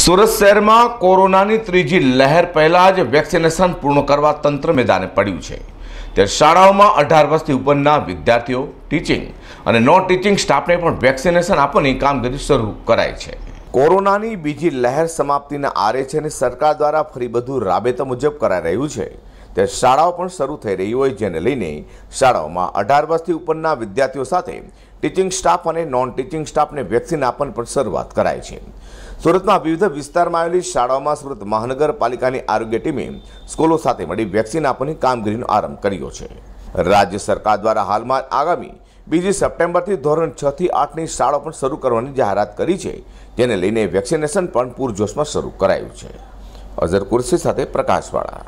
સુરત શહેરમાં કોરોનાની ત્રીજી લહેર પહેલાં જ વેક્સિનેશન પૂર્ણ કરવા તંત્ર મેદાને પડ્યું છે તે શાળાઓમાં અઢાર વર્ષથી ઉપરના વિદ્યાર્થીઓ ટીચિંગ અને નોન ટીચિંગ સ્ટાફને પણ વેક્સિનેશન આપવાની કામગીરી શરૂ કરાઈ છે કોરોનાની બીજી લહેર સમાપ્તિને આરે છે અને સરકાર દ્વારા ફરી બધું રાબેતા મુજબ કરાઈ રહ્યું છે તે શાળાઓ પણ શરૂ થઈ રહી હોય જેને લઈને શાળાઓમાં અઢાર વર્ષથી ઉપરના વિદ્યાર્થીઓ સાથે ટીચિંગ સ્ટાફ અને નોન ટીચિંગ સ્ટાફને વેક્સિન આપવાની પણ શરૂઆત કરાઈ છે સુરતમાં વિવિધ વિસ્તારમાં આવેલી શાળાઓમાં સુરત મહાનગરપાલિકાની આરોગ્ય ટીમે સ્કૂલો સાથે મળી વેક્સિન આપવાની કામગીરીનો આરંભ કર્યો છે રાજ્ય સરકાર દ્વારા હાલમાં આગામી બીજી સપ્ટેમ્બરથી ધોરણ છ થી આઠની શાળાઓ પણ શરૂ કરવાની જાહેરાત કરી છે જેને લઈને વેક્સિનેશન પણ પૂરજોશમાં શરૂ કરાયું છે અઝર કુર્સી સાથે પ્રકાશવાળા